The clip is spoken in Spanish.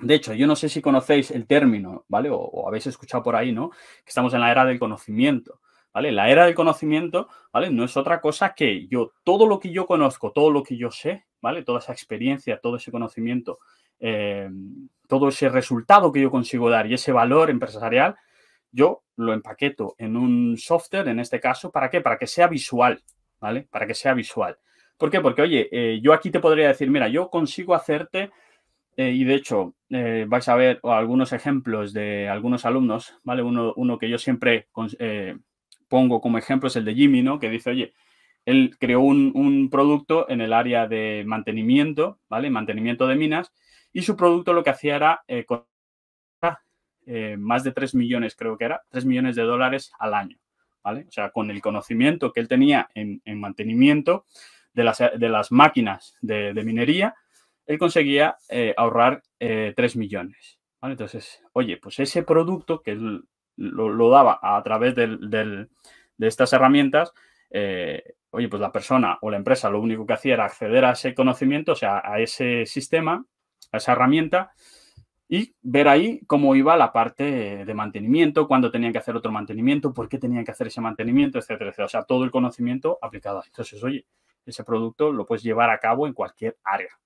De hecho, yo no sé si conocéis el término, ¿vale? O, habéis escuchado por ahí, ¿no? Que estamos en la era del conocimiento, ¿vale? La era del conocimiento, ¿vale? No es otra cosa que yo, todo lo que yo conozco, todo lo que yo sé, ¿vale? Toda esa experiencia, todo ese conocimiento, eh, todo ese resultado que yo consigo dar y ese valor empresarial, yo lo empaqueto en un software, en este caso, ¿para qué? Para que sea visual, ¿vale? Para que sea visual. ¿Por qué? Porque, oye, eh, yo aquí te podría decir, mira, yo consigo hacerte, eh, y de hecho, eh, vais a ver algunos ejemplos de algunos alumnos, ¿vale? Uno, que yo siempre eh, pongo como ejemplo es el de Jimmy, ¿no? Que dice, oye, él creó un, producto en el área de mantenimiento, ¿vale? Mantenimiento de minas, y su producto lo que hacía era eh, más de 3 millones, creo que era, 3 millones de dólares al año, ¿vale? O sea, con el conocimiento que él tenía en, mantenimiento de las, de las máquinas de minería, él conseguía eh, ahorrar 3 eh, millones. ¿vale? Entonces, oye, pues ese producto que él lo, daba a través de estas herramientas, eh, oye, pues la persona o la empresa lo único que hacía era acceder a ese conocimiento, o sea, a ese sistema, a esa herramienta, y ver ahí cómo iba la parte de mantenimiento, cuándo tenían que hacer otro mantenimiento, por qué tenían que hacer ese mantenimiento, etcétera, etcétera. O sea, todo el conocimiento aplicado. Entonces, oye, ese producto lo puedes llevar a cabo en cualquier área.